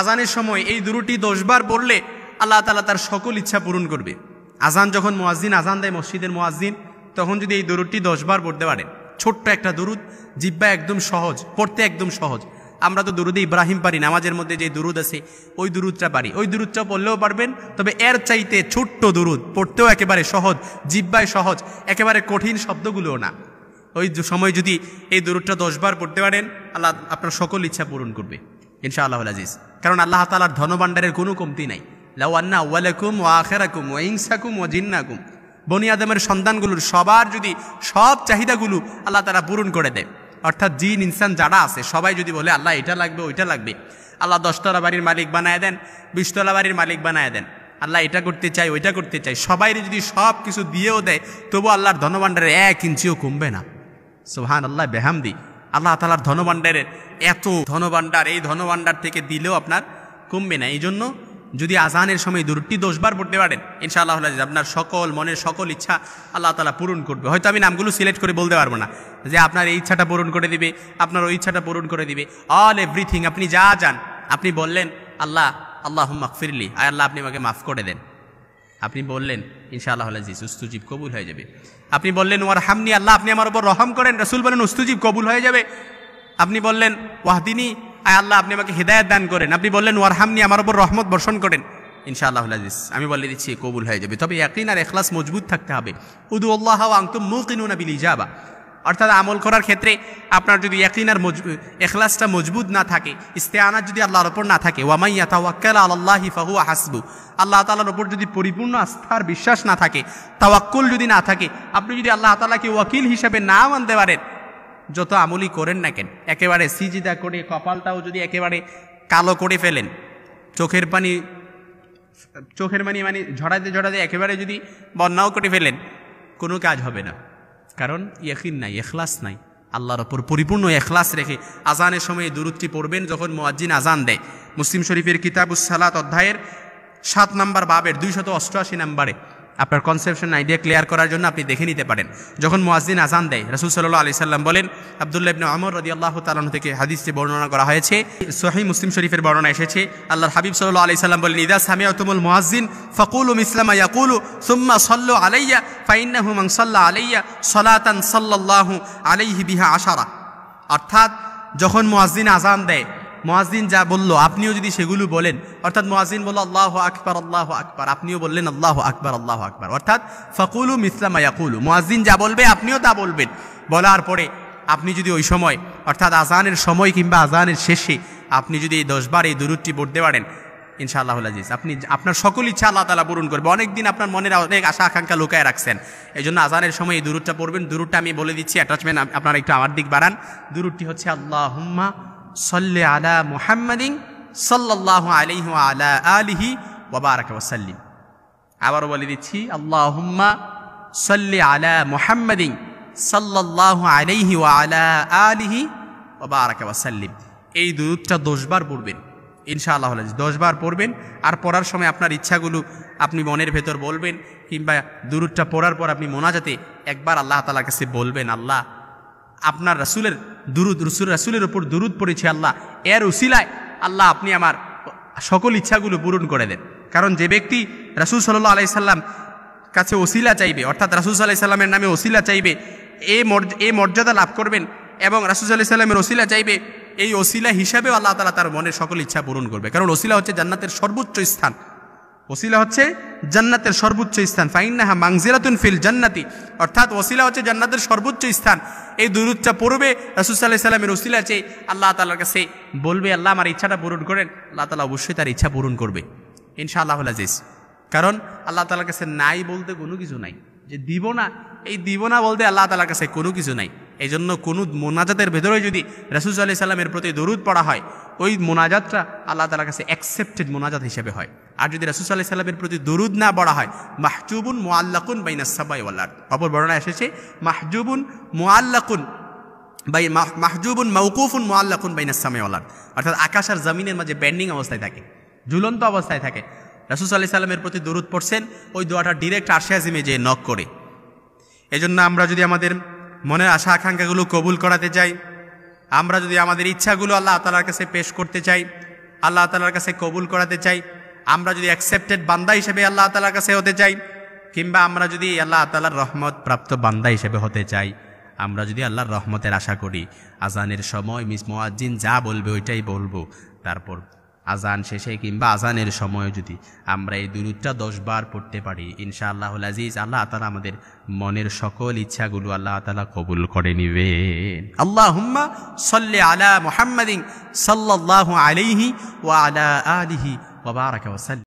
আজানের সময় এই দুরুটি দশবার পড়লে আল্লাহ তালা তার সকল ইচ্ছা পূরণ করবে আজান যখন মোয়াজিন আজান দেয় মসজিদের মোয়াজিন তখন যদি এই দুরুটি দশবার পড়তে পারেন ছোট্ট একটা দুরুদ জিব্বা একদম সহজ পড়তে একদম সহজ আমরা তো দুরুদে ইব্রাহিম পারি নামাজের মধ্যে যে দুরুদ আছে ওই দুরুদটা পারি ওই দুরুদটা পড়লেও পারবেন তবে এর চাইতে ছোট্ট দুরুদ পড়তেও একেবারে সহজ জিব্বায় সহজ একেবারে কঠিন শব্দগুলোও না ওই সময় যদি এই দুরুদটা দশবার পড়তে পারেন আল্লাহ আপনার সকল ইচ্ছা পূরণ করবে ইনশা আল্লাহ আজিজ কারণ আল্লাহ তালার ধনভাণ্ডারের কোনো কমতি নাই লাউআন্না ওয়ালেকুম ও আখেরাকুম ও ইংসাকুম ও জিন্নাকুম বনি আদমের সন্তানগুলোর সবার যদি সব চাহিদাগুলো আল্লাহ তারা পূরণ করে দেয় অর্থাৎ জিন ইনসান যারা আছে সবাই যদি বলে আল্লাহ এটা লাগবে ওইটা লাগবে আল্লাহ দশতলা বাড়ির মালিক বানায় দেন বিশতলা বাড়ির মালিক বানায় দেন আল্লাহ এটা করতে চাই ওইটা করতে চাই সবাই যদি সব কিছু দিয়েও দেয় তবু আল্লাহর ধনভাণ্ডারে এক ইঞ্চিও কমবে না সোহান আল্লাহ বেহামদি আল্লাহ তালার ধনভাণ্ডের এত ধনভাণ্ডার এই ধনভাণ্ডার থেকে দিলেও আপনার কমবে না এই জন্য যদি আজানের সময় দুটি দোষবার পড়তে পারেন ইনশাআল্লাহ আপনার সকল মনের সকল ইচ্ছা আল্লাহ তালা পূরণ করবে হয়তো আমি নামগুলো সিলেক্ট করে বলতে পারবো না যে আপনার এই ইচ্ছাটা পূরণ করে দিবে আপনার ওই ইচ্ছাটা পূরণ করে দিবে অল এভরিথিং আপনি যা যান আপনি বললেন আল্লাহ আল্লাহ মাকফিরলি আয় আল্লাহ আপনি আমাকে মাফ করে দেন আপনি বললেন ইনশাআল্লাহ জিস উস্তুজীব কবুল হয়ে যাবে আপনি বললেন ওয়ার হামনি আল্লাহ আপনি আমার উপর রহম করেন রসুল বলেন উস্তুজীব কবুল হয়ে যাবে আপনি বললেন ওয়াহদিনী আয় আল্লাহ আপনি আমাকে হৃদায়ত দান করেন আপনি বললেন ওয়ার হামনি আমার উপর রহমত বর্ষণ করেন ইনশাআল্লাহ আজিজ আমি বলে দিচ্ছি কবুল হয়ে যাবে তবে একই আর এখলাস মজবুত থাকতে হবে উদু আল্লাহ আংতুম মুকিনুনা বিলি যাবা অর্থাৎ আমল করার ক্ষেত্রে আপনার যদি একলিনার এখলাসটা মজবুত না থাকে ইস্তেয়ানার যদি আল্লাহর ওপর না থাকে ওয়ামাইয়া তাওয়াক্কাল আল্লাহি ফাহু হাসবু আল্লাহ তালার ওপর যদি পরিপূর্ণ আস্থার বিশ্বাস না থাকে তাওয়াক্কুল যদি না থাকে আপনি যদি আল্লাহ তালাকে ওয়াকিল হিসেবে না মানতে পারেন যত আমলই করেন না কেন একেবারে সিজিদা করে কপালটাও যদি একেবারে কালো করে ফেলেন চোখের পানি চোখের মানি মানে ঝড়াতে ঝড়াতে একেবারে যদি বন্যাও করে ফেলেন কোনো কাজ হবে না কারণ ইয়াকিন নাই এখলাস নাই আল্লাহর ওপর পরিপূর্ণ এখলাস রেখে আজানের সময়ে দূরত্বটি পড়বেন যখন মোয়াজ্জিন আজান দেয় মুসলিম শরীফের কিতাবুস সালাত অধ্যায়ের সাত নাম্বার বাবের দুইশত অষ্টআশি নাম্বারে আপনার কনসেপশন আইডিয়া ক্লিয়ার করার জন্য আপনি দেখে নিতে পারেন যখন মোয়াজিন আজান দেয় রসুল সাল্লাহ আলি সাল্লাম বলেন আবদুল্লাহ ইবনে আমর রদি আল্লাহ তালন থেকে হাদিসটি বর্ণনা করা হয়েছে সোহাই মুসলিম শরীফের বর্ণনা এসেছে আল্লাহর হাবিব সাল্লাহ আলি সাল্লাম বলেন ইদা তুমুল মোয়াজিন ফকুলুম ইসলামা ইয়াকুলু সুম্মা সল্লু আলাইয়া ফাইন্নাহু মাং সাল্লা আলাইয়া সলাতান সাল্লাহ আলাইহি বিহা আশারা অর্থাৎ যখন মোয়াজিন আজান দেয় মোয়াজিন যা বলল আপনিও যদি সেগুলো বলেন অর্থাৎ মোয়াজিন বলল আল্লাহ আকবর আল্লাহ আকবর আপনিও বললেন আল্লাহ আকবর আল্লাহ আকবর অর্থাৎ ফকুলু মিসলামা ইয়াকুলু মোয়াজিন যা বলবে আপনিও তা বলবেন বলার পরে আপনি যদি ওই সময় অর্থাৎ আজানের সময় কিংবা আজানের শেষে আপনি যদি এই দশবার এই দূরটি পড়তে পারেন ইনশাআল্লাহ আজিজ আপনি আপনার সকল ইচ্ছা আল্লাহ তালা পূরণ করবে অনেকদিন আপনার মনের অনেক আশা আকাঙ্ক্ষা লুকায় রাখছেন এই জন্য আজানের সময় এই দূরটা পড়বেন দূরটা আমি বলে দিচ্ছি অ্যাটাচমেন্ট আপনারা একটু আমার দিক বাড়ান দূরটি হচ্ছে আল্লাহ হুম্মা সল্লে আলা মুহাম্মাদিন আলাইহি আলিহ আলা আলিহি ওবারাক ওসাল্লিম আবারও বলে দিচ্ছি আল্লাহুম্মা সল্লে আলা মুহাম্মাদিন সাল্লাহ আলিহি ওয়া আলা আলিহি ওবারাক ওয়াসাল্লিম এই দুধটা দশবার পড়বেন ইনশাআল্লাহ দশবার পড়বেন আর পড়ার সময় আপনার ইচ্ছাগুলো আপনি মনের ভেতর বলবেন কিংবা দুরুদটা পড়ার পর আপনি মোনাজাতে একবার আল্লাহ তালার কাছে বলবেন আল্লাহ আপনার রাসুলের দুরুদ রসুল রাসুলের ওপর দুরুদ পড়েছি আল্লাহ এর উসিলায় আল্লাহ আপনি আমার সকল ইচ্ছাগুলো পূরণ করে দেন কারণ যে ব্যক্তি রাসুল সাল্লাহ আলাইসাল্লাম কাছে ওসিলা চাইবে অর্থাৎ রাসুল সাল্লাহ সাল্লামের নামে ওসিলা চাইবে এ এই মর্যাদা লাভ করবেন এবং রাসুল সাল্লাহ সাল্লামের ওসিলা চাইবে এই ওসিলা হিসাবেও আল্লাহ তালা তার মনের সকল ইচ্ছা পূরণ করবে কারণ ওসিলা হচ্ছে জান্নাতের সর্বোচ্চ স্থান ওসিলা হচ্ছে জান্নাতের সর্বোচ্চ স্থান ফাইন্নাহা মাংজিরাতুন ফিল জান্নাতি অর্থাৎ ওসিলা হচ্ছে জান্নাতের সর্বোচ্চ স্থান এই দুরুদটা পড়বে রসুসাল্লাহ সাল্লামের ওসিলা চেয়ে আল্লাহ তালার কাছে বলবে আল্লাহ আমার ইচ্ছাটা পূরণ করেন আল্লাহ তালা অবশ্যই তার ইচ্ছা পূরণ করবে ইনশাআল্লাহ আজিজ কারণ আল্লাহ তালার কাছে নাই বলতে কোনো কিছু নাই যে দিব না এই দিব না বলতে আল্লাহ তালার কাছে কোনো কিছু নাই এই জন্য কোনো মোনাজাতের ভেতরে যদি রাসুল আলি সাল্লামের প্রতি দরুদ পড়া হয় ওই মোনাজাতটা আল্লাহ তালার কাছে অ্যাকসেপ্টেড মোনাজাত হিসেবে হয় আর যদি রাসুল আল্লাহ সাল্লামের প্রতি দরুদ না পড়া হয় মাহজুবুন মোয়াল্লাকুন ওয়াল্লার অপর বর্ণনা এসেছে মাহজুবুন মোয়াল্লাকুন বাই মাহজুবুন মৌকুফুন মোয়াল্লাকুন ওয়াল্লার অর্থাৎ আকাশ আর জমিনের মাঝে ব্যান্ডিং অবস্থায় থাকে ঝুলন্ত অবস্থায় থাকে রাসুল আল্লাহ সাল্লামের প্রতি দরুদ পড়ছেন ওই দোয়াটা ডিরেক্ট আর্শে আজিমে যেয়ে নক করে এজন্য আমরা যদি আমাদের মনের আশা আকাঙ্ক্ষাগুলো কবুল করাতে চাই আমরা যদি আমাদের ইচ্ছাগুলো আল্লাহ তালার কাছে পেশ করতে চাই আল্লাহ তালার কাছে কবুল করাতে চাই আমরা যদি অ্যাকসেপ্টেড বান্দা হিসেবে আল্লাহ তালার কাছে হতে চাই কিংবা আমরা যদি আল্লাহ তালার রহমত প্রাপ্ত বান্দা হিসেবে হতে চাই আমরা যদি আল্লাহর রহমতের আশা করি আজানের সময় মিস মোয়াজ্জিন যা বলবে ওইটাই বলবো তারপর আজান শেষে কিংবা আজানের সময় যদি আমরা এই দুরুদটা দশবার পড়তে পারি ইনশা আল্লাহ আজিজ আল্লাহ তালা আমাদের মনের সকল ইচ্ছাগুলো আল্লাহ তালা কবুল করে নিবেন আল্লাহ হুম্মা সল্লে আলা মোহাম্মদিন সাল্লাহ আলিহি ও আলা আলিহি ওবারাক